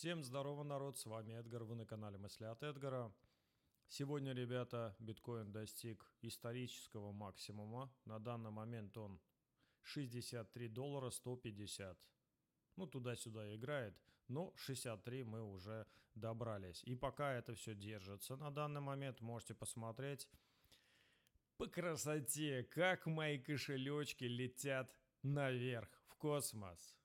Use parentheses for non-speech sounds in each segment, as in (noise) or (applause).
Всем здорово, народ, с вами Эдгар, вы на канале Мысли от Эдгара. Сегодня, ребята, биткоин достиг исторического максимума. На данный момент он 63 доллара 150. Ну, туда-сюда играет, но 63 мы уже добрались. И пока это все держится на данный момент, можете посмотреть по красоте, как мои кошелечки летят наверх в космос.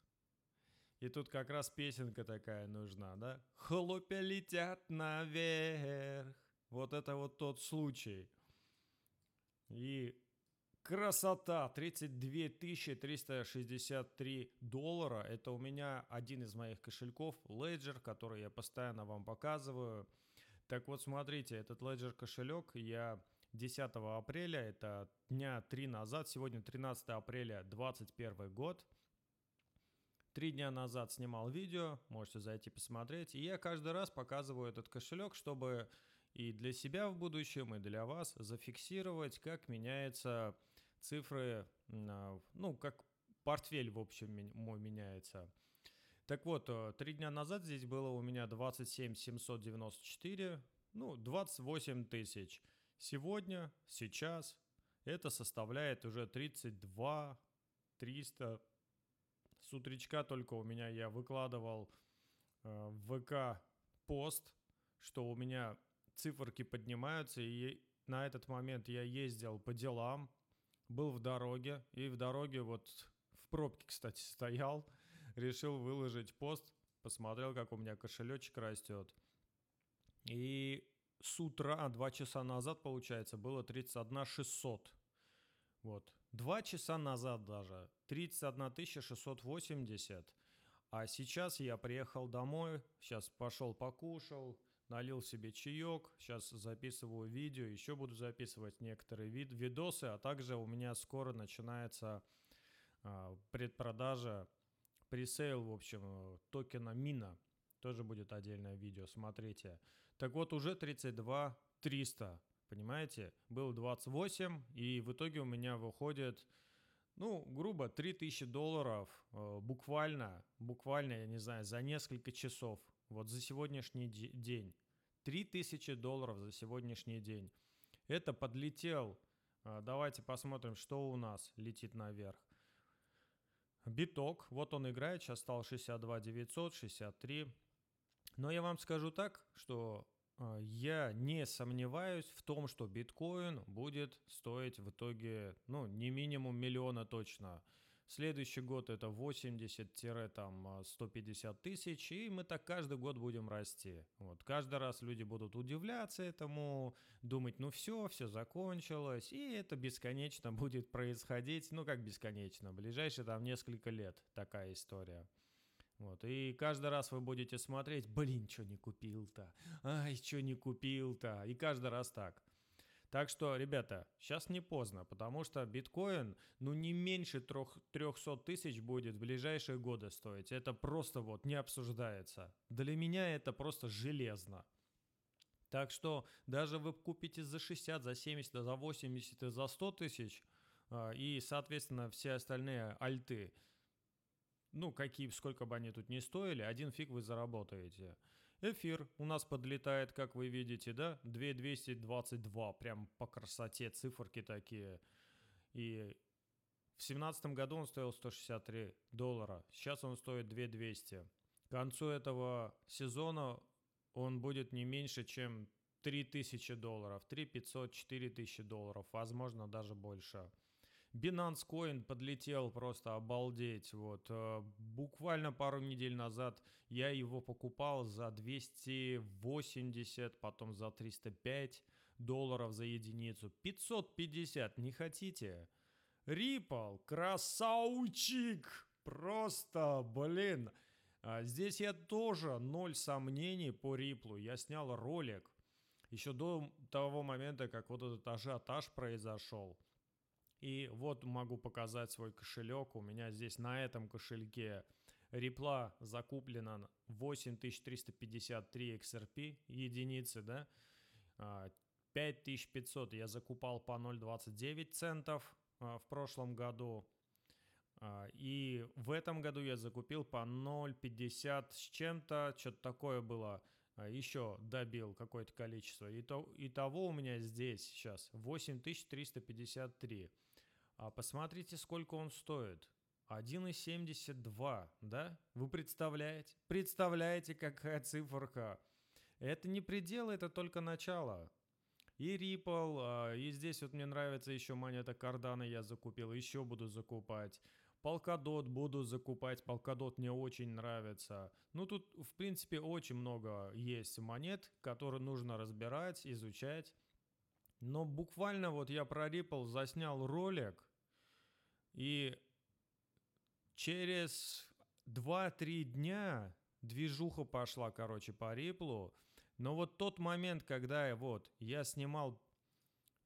И тут как раз песенка такая нужна, да? Хлопья летят наверх. Вот это вот тот случай. И красота! 32 363 доллара. Это у меня один из моих кошельков Ledger, который я постоянно вам показываю. Так вот, смотрите, этот Ledger кошелек я 10 апреля, это дня 3 назад, сегодня 13 апреля 2021 год – Три дня назад снимал видео, можете зайти посмотреть. И я каждый раз показываю этот кошелек, чтобы и для себя в будущем, и для вас зафиксировать, как меняются цифры, а, ну, как портфель, в общем, мой меняется. Так вот, э, три дня назад здесь было у меня 27 794, ну, 28 тысяч. Сегодня, сейчас это составляет уже 32 300 с утречка только у меня я выкладывал э, ВК пост, что у меня циферки поднимаются, и на этот момент я ездил по делам, был в дороге, и в дороге вот в пробке, кстати, (laughs) стоял, решил выложить пост, посмотрел, как у меня кошелечек растет. И с утра, два часа назад, получается, было 31 600. Вот. Два часа назад даже, 31 680. А сейчас я приехал домой, сейчас пошел покушал, налил себе чаек, сейчас записываю видео, еще буду записывать некоторые вид видосы, а также у меня скоро начинается э, предпродажа, пресейл, в общем, э, токена Мина. Тоже будет отдельное видео, смотрите. Так вот, уже 32 300. Понимаете? Было 28, и в итоге у меня выходит, ну, грубо, 3000 долларов э, буквально, буквально, я не знаю, за несколько часов. Вот за сегодняшний день. 3000 долларов за сегодняшний день. Это подлетел. Э, давайте посмотрим, что у нас летит наверх. Биток, вот он играет, сейчас стал 62 900, 63. Но я вам скажу так, что а, я не сомневаюсь в том, что биткоин будет стоить в итоге, ну, не минимум миллиона точно. Следующий год это 80-150 а, тысяч, и мы так каждый год будем расти. Вот. Каждый раз люди будут удивляться этому, думать, ну все, все закончилось, и это бесконечно (laughs) будет происходить, ну как бесконечно, ближайшие там несколько лет такая история. Вот, и каждый раз вы будете смотреть, блин, что не купил-то, ай, что не купил-то, и каждый раз так. Так что, ребята, сейчас не поздно, потому что биткоин, ну, не меньше 300 тысяч будет в ближайшие годы стоить. Это просто вот не обсуждается. Для меня это просто железно. Так что даже вы купите за 60, за 70, за 80 и за 100 тысяч, а, и, соответственно, все остальные альты – ну, какие, сколько бы они тут не стоили, один фиг вы заработаете. Эфир у нас подлетает, как вы видите, да, 2222, прям по красоте циферки такие. И в семнадцатом году он стоил 163 доллара, сейчас он стоит 2200. К концу этого сезона он будет не меньше, чем 3000 долларов, 3500, 4000 долларов, возможно, даже больше. Binance Coin подлетел просто обалдеть. Вот. Э, буквально пару недель назад я его покупал за 280, потом за 305 долларов за единицу. 550 не хотите? Ripple, красавчик! Просто, блин. А, здесь я тоже ноль сомнений по Ripple. Я снял ролик еще до того момента, как вот этот ажиотаж произошел – и вот могу показать свой кошелек. У меня здесь на этом кошельке репла закуплено 8353 XRP единицы, да, 5500 а, я закупал по 0,29 центов а, в прошлом году, а, и в этом году я закупил по 0,50 с чем-то, что-то такое было. Э, еще добил какое-то количество. Итого, итого у меня здесь сейчас 8353. А посмотрите, сколько он стоит. 1,72, да? Вы представляете? Представляете, какая циферка? Это не предел, это только начало. И Ripple, а, и здесь вот мне нравится еще монета Cardano я закупил, еще буду закупать. Полкадот буду закупать, полкадот мне очень нравится. Ну, тут, в принципе, очень много есть монет, которые нужно разбирать, изучать. Но буквально вот я про Ripple заснял ролик, и через 2-3 дня движуха пошла, короче, по риплу. Но вот тот момент, когда я вот, я снимал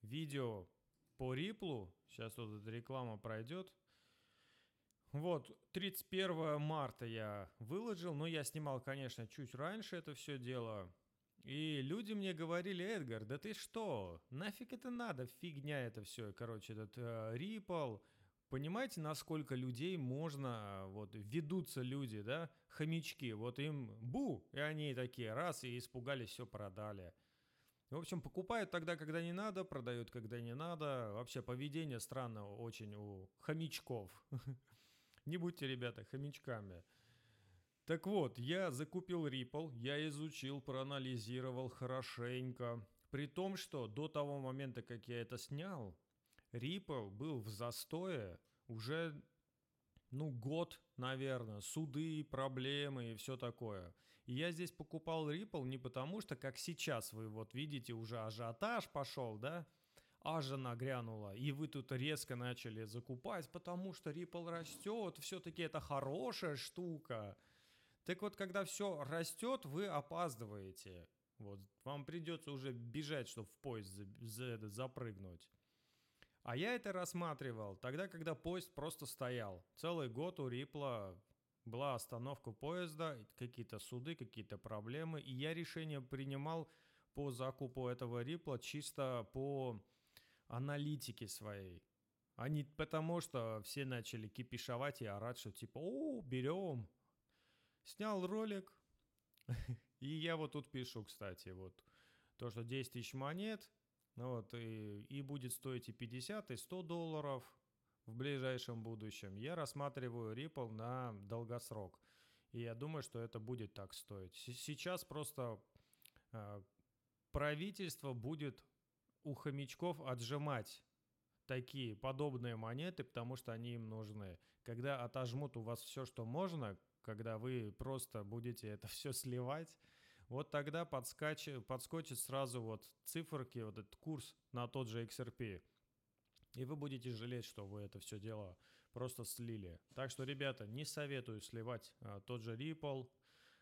видео по риплу, сейчас вот эта реклама пройдет, вот, 31 марта я выложил, но я снимал, конечно, чуть раньше это все дело. И люди мне говорили, Эдгар, да ты что, нафиг это надо, фигня это все, короче, этот э, Понимаете, насколько людей можно, вот, ведутся люди, да, хомячки, вот им бу, и они такие раз, и испугались, все продали. В общем, покупают тогда, когда не надо, продают, когда не надо. Вообще поведение странно очень у хомячков. (laughs) Не будьте, ребята, хомячками. Так вот, я закупил Ripple, я изучил, проанализировал хорошенько. При том, что до того момента, как я это снял, Ripple был в застое уже, ну, год, наверное. Суды, проблемы и все такое. И я здесь покупал Ripple не потому, что, как сейчас вы вот видите, уже ажиотаж пошел, да, аж она грянула, и вы тут резко начали закупать, потому что Ripple растет, все-таки это хорошая штука. Так вот, когда все растет, вы опаздываете. Вот вам придется уже бежать, чтобы в поезд за, за, это, запрыгнуть. А я это рассматривал тогда, когда поезд просто стоял. Целый год у Ripple была остановка поезда, какие-то суды, какие-то проблемы. И я решение принимал по закупу этого Ripple чисто по аналитики своей. А потому, что все начали кипишовать и орать, что типа, о, берем. Снял ролик. (laughs) И я вот тут пишу, кстати, вот то, что 10 тысяч монет, ну вот, и, и будет стоить и 50, и 100 долларов в ближайшем будущем. Я рассматриваю Ripple на долгосрок. И я думаю, что это будет так стоить. Сейчас просто э, правительство будет у хомячков отжимать такие подобные монеты, потому что они им нужны. Когда отожмут у вас все, что можно, когда вы просто будете это (laughs) все сливать, вот тогда подскач... подскочит сразу вот циферки, вот этот курс на тот же XRP. И вы будете жалеть, что вы это все дело просто слили. Так что, ребята, не советую сливать а, тот же Ripple,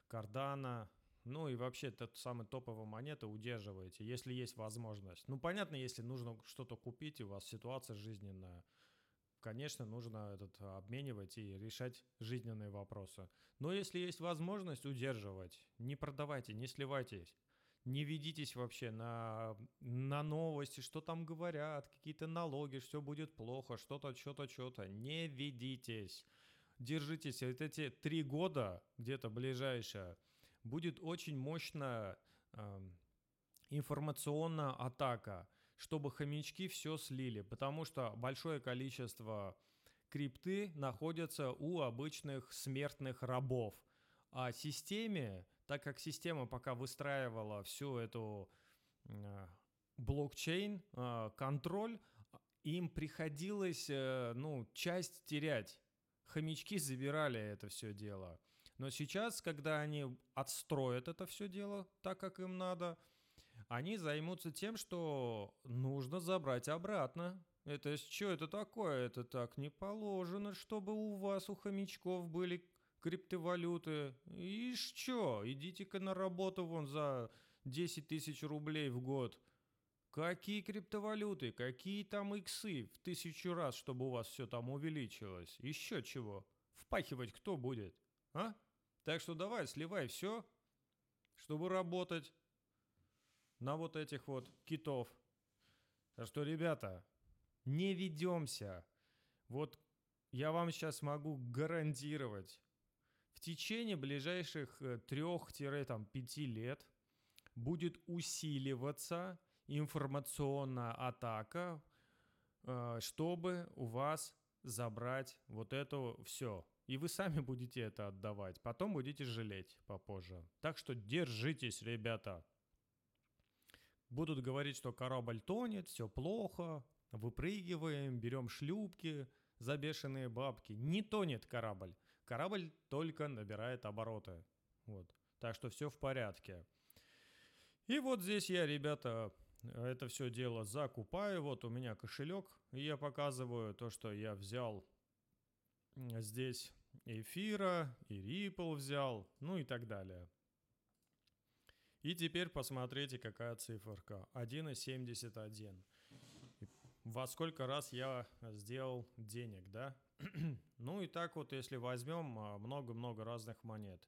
Cardano, ну и вообще тот самый топовая монета удерживаете, если есть возможность. Ну понятно, если нужно что-то купить, и у вас ситуация жизненная, конечно, нужно этот обменивать и решать жизненные вопросы. Но если есть возможность удерживать, не продавайте, не сливайтесь. Не ведитесь вообще на, на новости, что там говорят, какие-то налоги, все будет плохо, что-то, что-то, что-то. Не ведитесь. Держитесь. Вот эти три года где-то ближайшее будет очень мощная э, информационная атака, чтобы хомячки все слили, потому что большое количество крипты находятся у обычных смертных рабов. А системе, так как система пока выстраивала всю эту э, блокчейн, э, контроль, им приходилось, э, ну, часть терять. Хомячки забирали это все дело. Но сейчас, когда они отстроят это все дело так, как им надо, они займутся тем, что нужно забрать обратно. Это что это такое? Это так не положено, чтобы у вас, у хомячков, были криптовалюты. И что? Идите-ка на работу вон за 10 тысяч рублей в год. Какие криптовалюты? Какие там иксы в тысячу раз, чтобы у вас все там увеличилось? Еще чего? Впахивать кто будет? А? Так что давай, сливай все, чтобы работать на вот этих вот китов. Так что, ребята, не ведемся. Вот я вам сейчас могу гарантировать, в течение ближайших 3-5 э, лет будет усиливаться информационная атака, э, чтобы у вас забрать вот это все. И вы сами будете это отдавать. Потом будете жалеть попозже. Так что держитесь, ребята. Будут говорить, что корабль тонет, все плохо. Выпрыгиваем, берем шлюпки за бешеные бабки. Не тонет корабль. Корабль только набирает обороты. Вот. Так что все в порядке. И вот здесь я, ребята, это все дело закупаю. Вот у меня кошелек, и я показываю то, что я взял здесь эфира, и Ripple взял, ну и так далее. И теперь посмотрите, какая циферка. 1,71. Во сколько раз я сделал денег, да? (clears throat) ну и так вот, если возьмем а, много-много разных монет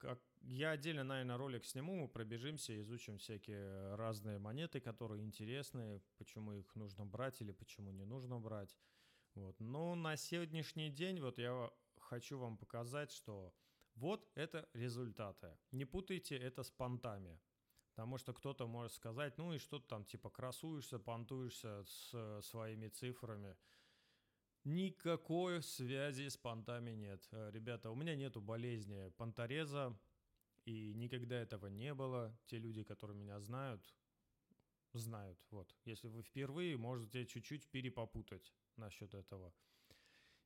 как я отдельно, наверное, ролик сниму, мы пробежимся, изучим всякие разные монеты, которые интересные, почему их нужно брать или почему не нужно брать. Вот. Но ну, на сегодняшний день вот я хочу вам показать, что вот это результаты. Не путайте это с понтами. Потому что кто-то может сказать, ну и что то там, типа, красуешься, понтуешься с своими цифрами – Никакой связи с понтами нет. Э, ребята, у меня нету болезни понтореза, и никогда этого не было. Те люди, которые меня знают, знают. Вот, если вы впервые, можете чуть-чуть перепопутать насчет этого.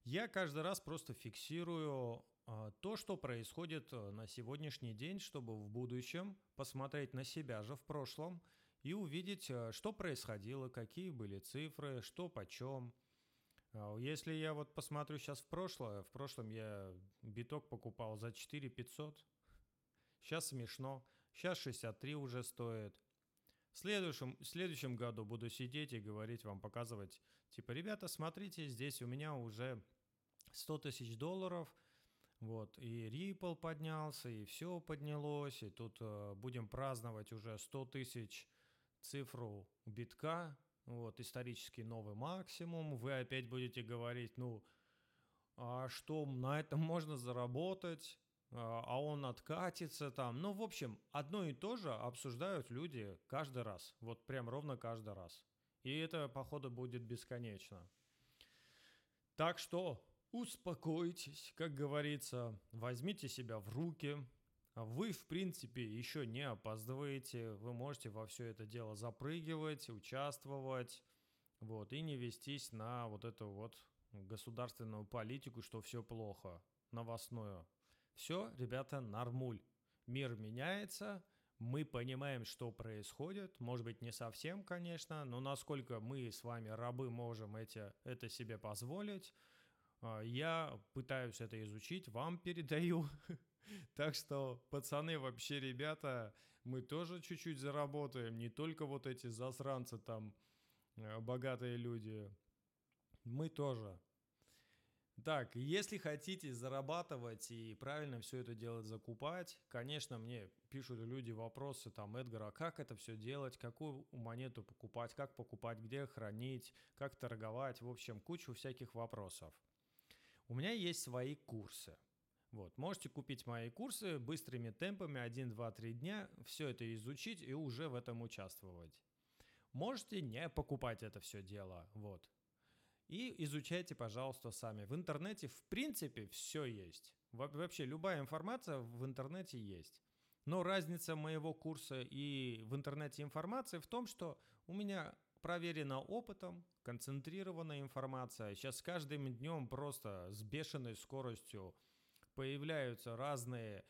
Я каждый раз просто фиксирую э, то, что происходит э, на сегодняшний день, чтобы в будущем посмотреть на себя же в прошлом и увидеть, что происходило, какие были цифры, что почем. Э, если я вот посмотрю сейчас в прошлое, в прошлом я биток покупал за 4 500. Сейчас смешно. Сейчас 63 уже стоит. В следующем, в следующем году буду сидеть и говорить вам, показывать, типа, ребята, смотрите, здесь у меня уже 100 тысяч долларов, вот, и Ripple поднялся, и все поднялось, и тут э, будем праздновать уже 100 тысяч цифру битка, вот, исторический новый максимум, вы опять будете говорить, ну, а что на этом (laughs) можно заработать, а, а он откатится там. Ну, в общем, одно и то же обсуждают люди каждый раз, вот прям ровно каждый раз. И это, походу, будет бесконечно. Так что успокойтесь, как говорится, возьмите себя в руки, вы, в принципе, еще не опаздываете, вы можете во все это дело запрыгивать, участвовать, вот, и не вестись на вот эту вот государственную политику, что все плохо, новостную. Все, ребята, нормуль. Мир меняется, мы понимаем, что происходит, может быть, не совсем, конечно, но насколько мы с вами, рабы, можем эти, это себе позволить, а, я пытаюсь это изучить, вам передаю, (laughs) Так что, пацаны, вообще, ребята, мы тоже чуть-чуть заработаем. Не только вот эти засранцы там, э, богатые люди. Мы тоже. Так, если хотите зарабатывать и правильно все это делать, закупать, конечно, мне пишут люди вопросы там, Эдгар, а как это все делать, какую монету покупать, как покупать, где хранить, как торговать, в общем, кучу всяких вопросов. У меня есть свои курсы – вот. Можете купить мои курсы быстрыми темпами 1, 2, 3 дня, все это изучить и уже в этом участвовать. Можете не покупать это все дело. Вот. И изучайте, пожалуйста, сами. В интернете, в принципе, все есть. Во- вообще, любая информация в интернете есть. Но разница моего курса и в интернете информации в том, что у меня проверена опытом, концентрированная информация. Сейчас с каждым днем просто с бешеной скоростью появляются разные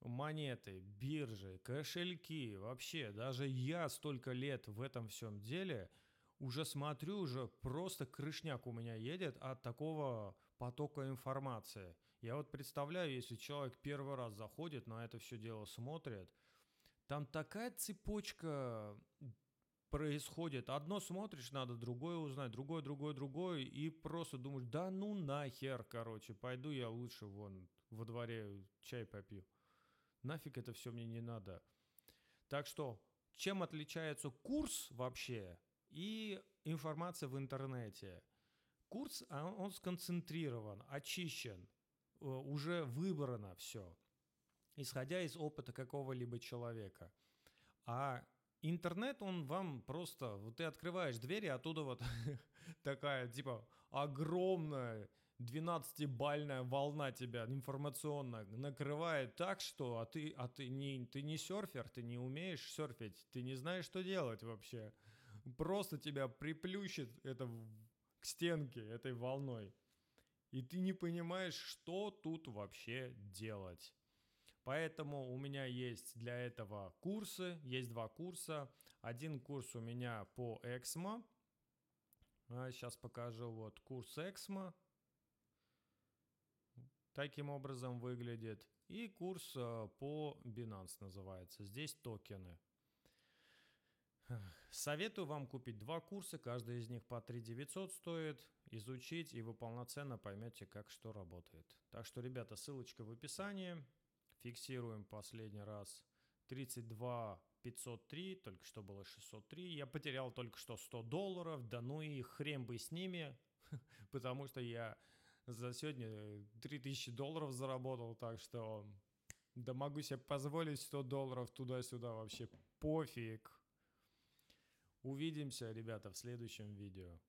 монеты, биржи, кошельки, вообще, даже я столько лет в этом всем деле уже смотрю, уже просто крышняк у меня едет от такого потока информации. Я вот представляю, если человек первый раз заходит, на это все дело смотрит, там такая цепочка происходит. Одно смотришь, надо другое узнать, другое, другое, другое, и просто думаешь, да ну нахер, короче, пойду я лучше вон во дворе чай попью. Нафиг это все мне не надо. Так что, чем отличается курс вообще и информация в интернете? Курс, а, он сконцентрирован, очищен, э, уже выбрано все, исходя из опыта какого-либо человека. А интернет, он вам просто... Вот ты открываешь двери оттуда вот (laughs) такая, типа, огромная 12-бальная волна тебя информационно накрывает так, что а ты, а ты, не, ты не серфер, ты не умеешь серфить, ты не знаешь, что делать вообще. Просто тебя приплющит это к стенке этой волной. И ты не понимаешь, что тут вообще делать. Поэтому у меня есть для этого курсы, есть два курса. Один курс у меня по Эксмо. Сейчас а, покажу вот курс Эксмо таким образом выглядит. И курс э, по Binance называется. Здесь токены. Советую вам купить два курса, каждый из них по 3 900 стоит, изучить, и вы полноценно поймете, как что работает. Так что, ребята, ссылочка в описании. Фиксируем последний раз 32 503, только что было 603. Я потерял только что 100 долларов, да ну и хрен бы с ними, (laughs) потому что я за сегодня 3000 э, долларов заработал, так что да могу себе позволить 100 долларов туда-сюда вообще пофиг. Увидимся, ребята, в следующем видео.